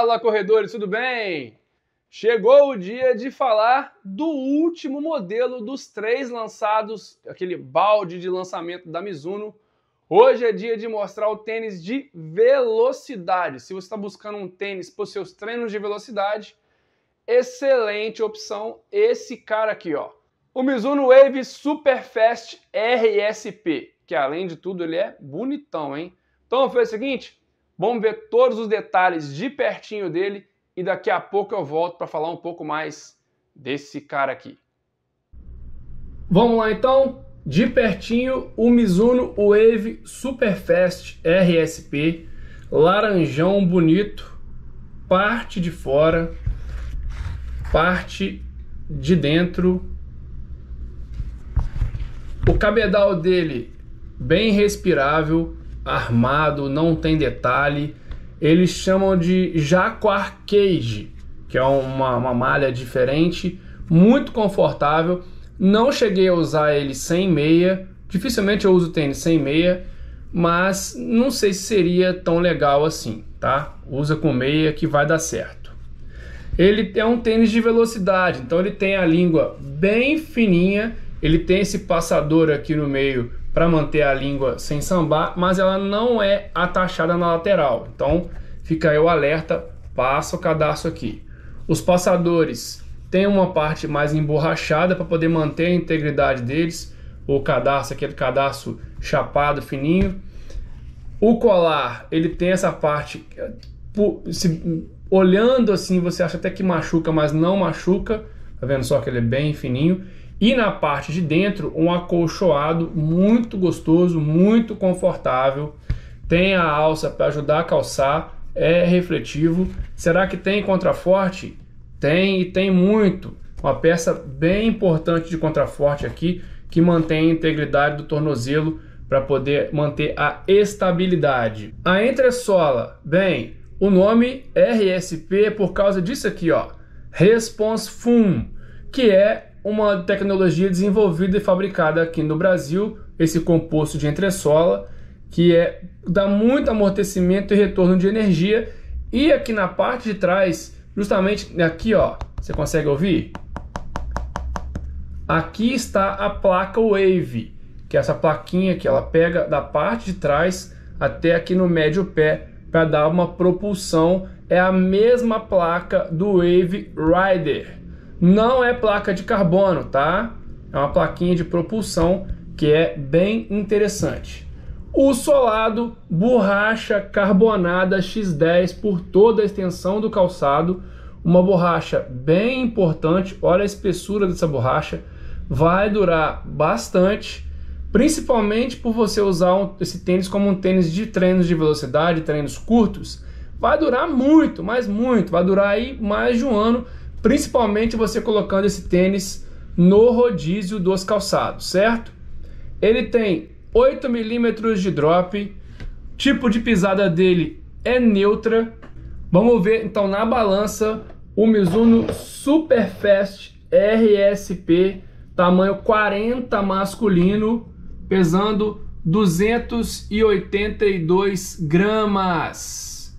Fala, corredores, tudo bem? Chegou o dia de falar do último modelo dos três lançados, aquele balde de lançamento da Mizuno. Hoje é dia de mostrar o tênis de velocidade. Se você está buscando um tênis para os seus treinos de velocidade, excelente opção esse cara aqui, ó. O Mizuno Wave Superfast RSP, que além de tudo ele é bonitão, hein? Então foi é o seguinte, Vamos ver todos os detalhes de pertinho dele e daqui a pouco eu volto para falar um pouco mais desse cara aqui. Vamos lá então, de pertinho o Mizuno Wave Superfast RSP, laranjão bonito, parte de fora, parte de dentro. O cabedal dele bem respirável, armado, não tem detalhe. Eles chamam de Jaguar Cage, que é uma, uma malha diferente, muito confortável. Não cheguei a usar ele sem meia, dificilmente eu uso tênis sem meia, mas não sei se seria tão legal assim, tá? Usa com meia que vai dar certo. Ele é um tênis de velocidade, então ele tem a língua bem fininha, ele tem esse passador aqui no meio para manter a língua sem sambar, mas ela não é atachada na lateral. Então fica aí o alerta, passa o cadarço aqui. Os passadores têm uma parte mais emborrachada para poder manter a integridade deles, o cadarço, aquele cadarço chapado, fininho. O colar, ele tem essa parte, se, olhando assim, você acha até que machuca, mas não machuca, tá vendo só que ele é bem fininho e na parte de dentro um acolchoado muito gostoso, muito confortável. Tem a alça para ajudar a calçar, é refletivo. Será que tem contraforte? Tem e tem muito. Uma peça bem importante de contraforte aqui que mantém a integridade do tornozelo para poder manter a estabilidade. A entressola, bem, o nome RSP é por causa disso aqui, ó, Response Foam que é uma tecnologia desenvolvida e fabricada aqui no Brasil, esse composto de entressola, que é dá muito amortecimento e retorno de energia. E aqui na parte de trás, justamente aqui, ó, você consegue ouvir? Aqui está a placa Wave, que é essa plaquinha que ela pega da parte de trás até aqui no médio pé para dar uma propulsão. É a mesma placa do Wave Rider. Não é placa de carbono, tá? É uma plaquinha de propulsão que é bem interessante. O solado borracha carbonada X10 por toda a extensão do calçado, uma borracha bem importante. Olha a espessura dessa borracha, vai durar bastante, principalmente por você usar um, esse tênis como um tênis de treinos de velocidade, treinos curtos. Vai durar muito, mas muito, vai durar aí mais de um ano principalmente você colocando esse tênis no rodízio dos calçados, certo? Ele tem 8 milímetros de drop, tipo de pisada dele é neutra. Vamos ver então na balança o Mizuno Superfast RSP, tamanho 40 masculino, pesando 282 gramas,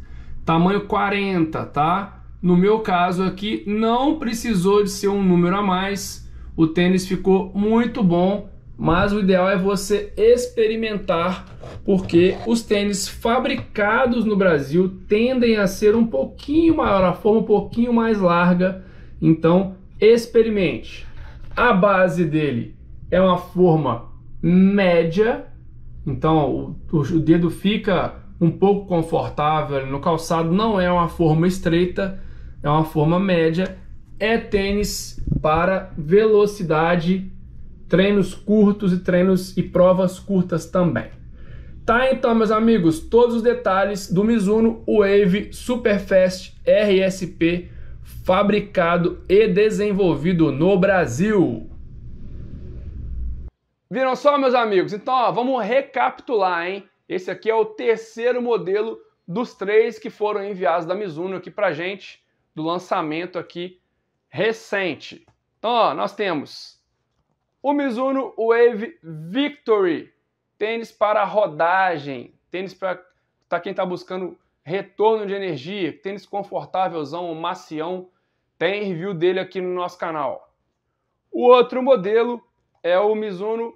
tamanho 40, tá? No meu caso aqui, não precisou de ser um número a mais. O tênis ficou muito bom, mas o ideal é você experimentar, porque os tênis fabricados no Brasil tendem a ser um pouquinho maior, a forma um pouquinho mais larga. Então, experimente. A base dele é uma forma média, então o, o dedo fica um pouco confortável no calçado, não é uma forma estreita, é uma forma média, é tênis para velocidade, treinos curtos e treinos e provas curtas também. Tá então, meus amigos, todos os detalhes do Mizuno Wave Superfast RSP fabricado e desenvolvido no Brasil. Viram só, meus amigos? Então, ó, vamos recapitular, hein? Esse aqui é o terceiro modelo dos três que foram enviados da Mizuno aqui pra gente do lançamento aqui recente. Então, ó, nós temos o Mizuno Wave Victory, tênis para rodagem, tênis para tá quem está buscando retorno de energia, tênis confortávelzão, macião, tem review dele aqui no nosso canal. O outro modelo é o Mizuno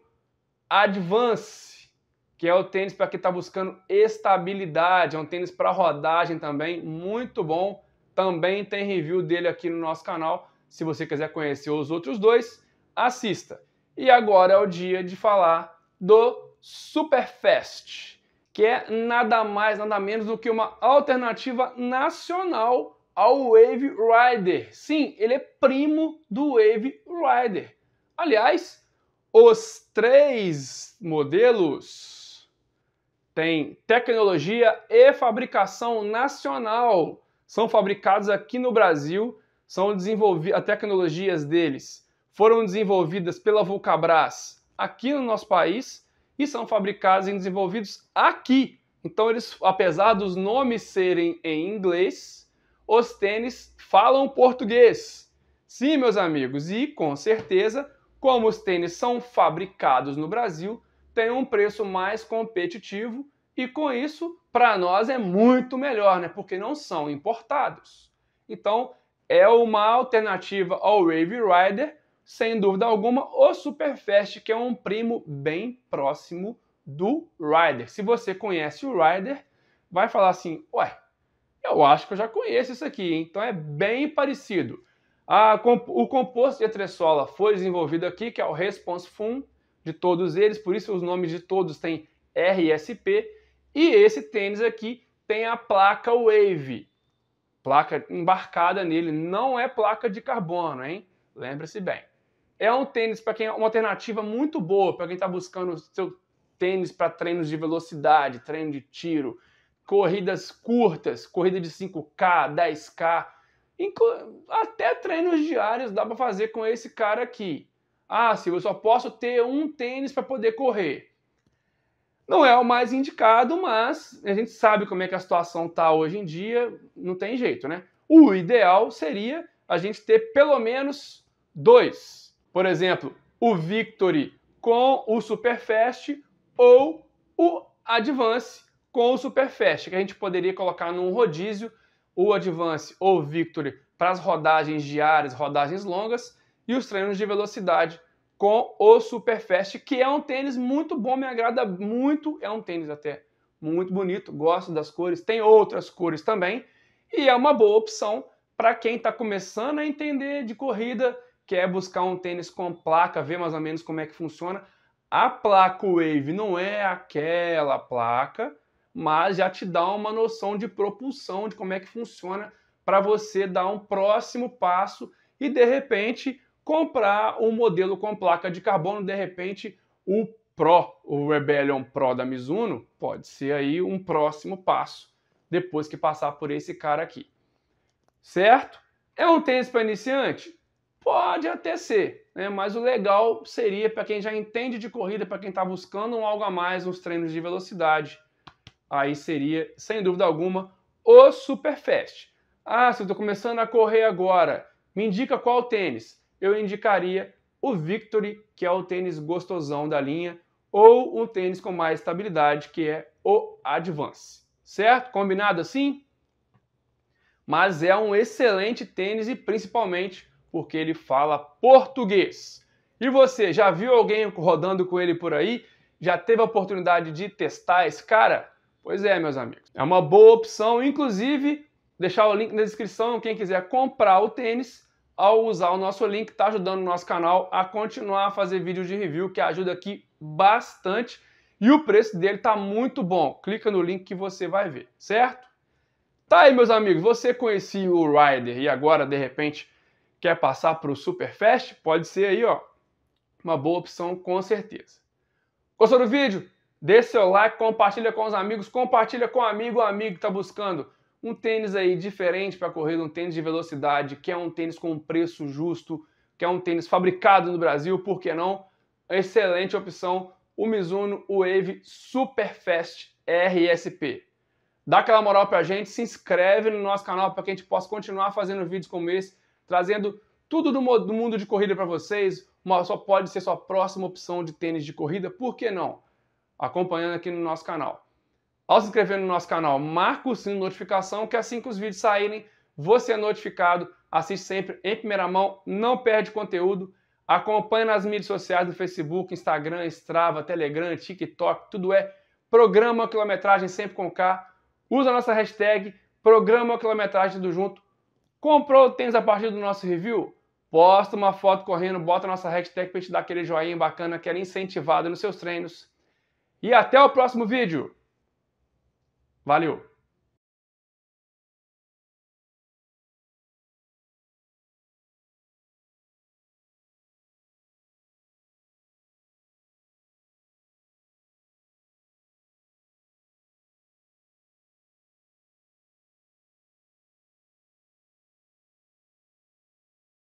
Advance, que é o tênis para quem está buscando estabilidade, é um tênis para rodagem também, muito bom. Também tem review dele aqui no nosso canal. Se você quiser conhecer os outros dois, assista. E agora é o dia de falar do Superfest, que é nada mais, nada menos do que uma alternativa nacional ao Wave Rider. Sim, ele é primo do Wave Rider. Aliás, os três modelos têm tecnologia e fabricação nacional são fabricados aqui no Brasil, são desenvolvidas, as tecnologias deles foram desenvolvidas pela Vulcabras aqui no nosso país e são fabricados e desenvolvidos aqui. Então eles, apesar dos nomes serem em inglês, os tênis falam português. Sim, meus amigos, e com certeza, como os tênis são fabricados no Brasil, tem um preço mais competitivo e com isso, para nós é muito melhor, né? Porque não são importados. Então, é uma alternativa ao Wave Rider, sem dúvida alguma, o Superfast, que é um primo bem próximo do Rider. Se você conhece o Rider, vai falar assim: ué, eu acho que eu já conheço isso aqui, hein? então é bem parecido. A, o composto de atressola foi desenvolvido aqui, que é o Response Fun de todos eles, por isso os nomes de todos têm RSP e esse tênis aqui tem a placa Wave, placa embarcada nele, não é placa de carbono, hein? Lembre-se bem. É um tênis para quem é uma alternativa muito boa para quem está buscando seu tênis para treinos de velocidade, treino de tiro, corridas curtas, corrida de 5K, 10K, até treinos diários dá para fazer com esse cara aqui. Ah, se eu só posso ter um tênis para poder correr. Não é o mais indicado, mas a gente sabe como é que a situação está hoje em dia, não tem jeito, né? O ideal seria a gente ter pelo menos dois. Por exemplo, o Victory com o Superfast ou o Advance com o Superfast, que a gente poderia colocar num rodízio o Advance ou o Victory para as rodagens diárias, rodagens longas, e os treinos de velocidade com o Superfast, que é um tênis muito bom, me agrada muito. É um tênis até muito bonito, gosto das cores, tem outras cores também, e é uma boa opção para quem está começando a entender de corrida, quer buscar um tênis com placa, ver mais ou menos como é que funciona. A placa Wave não é aquela placa, mas já te dá uma noção de propulsão, de como é que funciona, para você dar um próximo passo e de repente comprar um modelo com placa de carbono, de repente o Pro, o Rebellion Pro da Mizuno, pode ser aí um próximo passo depois que passar por esse cara aqui. Certo? É um tênis para iniciante? Pode até ser, né? mas o legal seria para quem já entende de corrida, para quem está buscando um algo a mais nos treinos de velocidade. Aí seria, sem dúvida alguma, o Superfast. Ah, se eu estou começando a correr agora, me indica qual tênis eu indicaria o Victory, que é o tênis gostosão da linha, ou um tênis com mais estabilidade, que é o Advance. Certo? Combinado assim? Mas é um excelente tênis e principalmente porque ele fala português. E você, já viu alguém rodando com ele por aí? Já teve a oportunidade de testar esse cara? Pois é, meus amigos. É uma boa opção, inclusive, deixar o link na descrição quem quiser comprar o tênis ao usar o nosso link, está ajudando o nosso canal a continuar a fazer vídeos de review, que ajuda aqui bastante. E o preço dele está muito bom. Clica no link que você vai ver, certo? Tá aí, meus amigos. Você conhecia o Rider e agora, de repente, quer passar para o Superfast? Pode ser aí, ó. Uma boa opção, com certeza. Gostou do vídeo? Dê seu like, compartilha com os amigos, compartilha com um amigo, um amigo que está buscando um tênis aí diferente para corrida, um tênis de velocidade, que é um tênis com um preço justo, que é um tênis fabricado no Brasil, por que não? Excelente opção, o Mizuno Wave Superfast RSP. Dá aquela moral pra gente, se inscreve no nosso canal para que a gente possa continuar fazendo vídeos como esse, trazendo tudo do mundo de corrida para vocês, uma, só pode ser sua próxima opção de tênis de corrida, por que não? Acompanhando aqui no nosso canal. Ao se inscrever no nosso canal, marca o sininho de notificação, que assim que os vídeos saírem, você é notificado, assiste sempre em primeira mão, não perde conteúdo, acompanha nas mídias sociais do Facebook, Instagram, Strava, Telegram, TikTok, tudo é Programa Quilometragem sempre com K. Usa a nossa hashtag Programa Quilometragem tudo junto. Comprou tênis a partir do nosso review? Posta uma foto correndo, bota a nossa hashtag para te dar aquele joinha bacana que era incentivado nos seus treinos. E até o próximo vídeo! Valeu!